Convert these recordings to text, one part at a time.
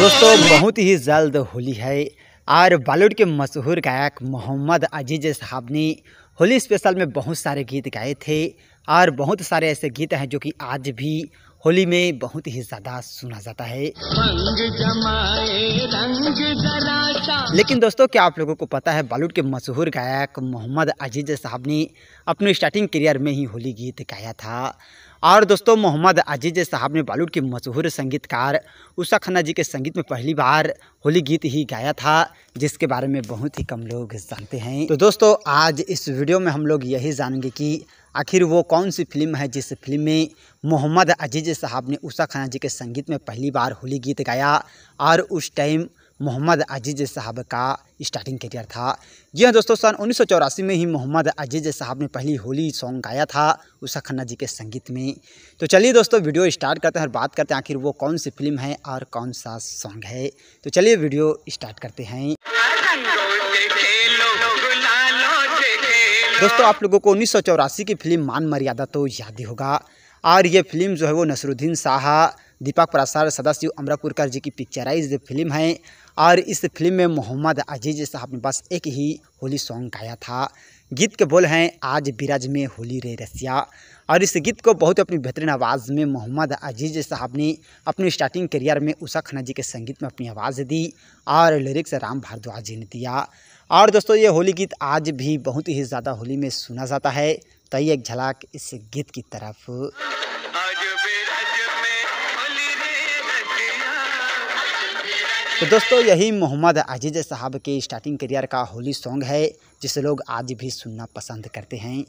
दोस्तों बहुत ही जल्द होली है और बॉलीवुड के मशहूर गायक मोहम्मद अजीज साहब ने होली स्पेशल में बहुत सारे गीत गाए थे और बहुत सारे ऐसे गीत हैं जो कि आज भी होली में बहुत ही ज़्यादा सुना जाता है लेकिन दोस्तों क्या आप लोगों को पता है बॉलीवुड के मशहूर गायक मोहम्मद अजीज साहब ने अपने स्टार्टिंग करियर में ही होली गीत गाया था और दोस्तों मोहम्मद अजीज साहब ने बॉलीवुड के मशहूर संगीतकार उषा खन्ना जी के संगीत में पहली बार होली गीत ही गाया था जिसके बारे में बहुत ही कम लोग जानते हैं तो दोस्तों आज इस वीडियो में हम लोग यही जानेंगे कि आखिर वो कौन सी फिल्म है जिस फिल्म में मोहम्मद अजीज साहब ने उषा खन्ना जी के संगीत में पहली बार होली गीत गाया और उस टाइम मोहम्मद अजीज़ साहब का स्टार्टिंग करियर था जी हाँ दोस्तों सन उन्नीस में ही मोहम्मद अजीज़ साहब ने पहली होली सॉन्ग गाया था उषा खन्ना जी के संगीत में तो चलिए दोस्तों वीडियो स्टार्ट करते हैं और बात करते हैं आखिर वो कौन सी फिल्म है और कौन सा सॉन्ग है तो चलिए वीडियो स्टार्ट करते हैं दोस्तों आप लोगों को उन्नीस की फिल्म मान मर्यादा तो याद ही होगा और ये फिल्म जो है वो नसरुद्दीन शाह दीपक प्रसाद सदाशिव अमरापुरकर जी की पिक्चराइज फिल्म है और इस फिल्म में मोहम्मद अजीज़ साहब ने बस एक ही होली सॉन्ग गाया था गीत के बोल हैं आज बिराज में होली रे रसिया और इस गीत को बहुत अपनी बेहतरीन आवाज़ में मोहम्मद अजीज़ साहब ने अपने स्टार्टिंग करियर में उषा खन्ना जी के संगीत में अपनी आवाज़ दी और लिरिक्स राम भारद्वाज जी ने दिया और दोस्तों ये होली गीत आज भी बहुत ही ज़्यादा होली में सुना जाता है तो ये एक झलक इस गीत की तरफ तो दोस्तों यही मोहम्मद अजीज साहब के स्टार्टिंग करियर का होली सॉन्ग है जिसे लोग आज भी सुनना पसंद करते हैं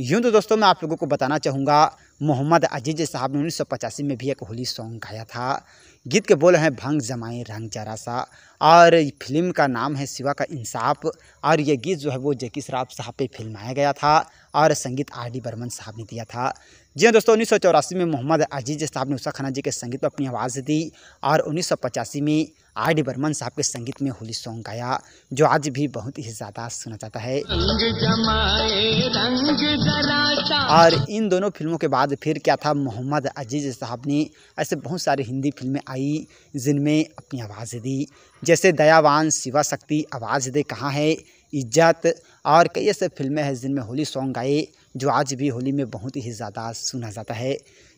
यूँ तो दोस्तों मैं आप लोगों को बताना चाहूँगा मोहम्मद अजीज साहब ने उन्नीस में भी एक होली सॉन्ग गाया था गीत के बोल हैं भंग जमाए रंग जरा सा और फिल्म का नाम है शिवा का इंसाफ और ये गीत जो है वो जैकी श्राफ साहब पे फिल्माया गया था और संगीत आर डी बर्मन साहब ने दिया था जी हाँ दोस्तों उन्नीस में मोहम्मद अजीज साहब ने उषा खन्ना जी के संगीत पर अपनी आवाज़ दी और उन्नीस में आर डी बर्मन साहब के संगीत में होली सॉन्ग गाया जो आज भी बहुत ही ज़्यादा सुना जाता है रंग जमाए, रंग और इन दोनों फिल्मों के बाद फिर क्या था मोहम्मद अजीज़ साहब ने ऐसे बहुत सारी हिंदी फिल्में आई जिनमें अपनी आवाज़ दी जैसे दयावान शिवा शक्ति आवाज़ दे कहाँ है इज्जत और कई ऐसे फिल्में हैं जिनमें होली सॉन्ग गाए जो आज भी होली में बहुत ही ज़्यादा सुना जाता है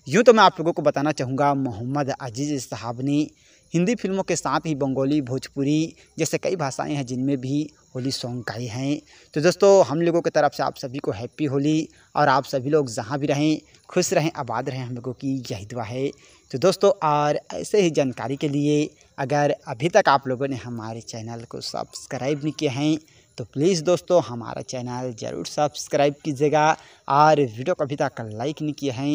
यूँ तो मैं आप लोगों को बताना चाहूँगा मोहम्मद अजीज़ साहब ने हिंदी फिल्मों के साथ ही बंगाली भोजपुरी जैसे कई भाषाएं हैं जिनमें भी होली सॉन्ग गाए हैं तो दोस्तों हम लोगों की तरफ से आप सभी को हैप्पी होली और आप सभी लोग जहाँ भी रहें खुश रहें आबाद रहें हम लोगों की यही दुआ है तो दोस्तों और ऐसे ही जानकारी के लिए अगर अभी तक आप लोगों ने हमारे चैनल को सब्सक्राइब नहीं किया हैं तो प्लीज़ दोस्तों हमारा चैनल ज़रूर सब्सक्राइब कीजिएगा और वीडियो को अभी तक लाइक नहीं किए हैं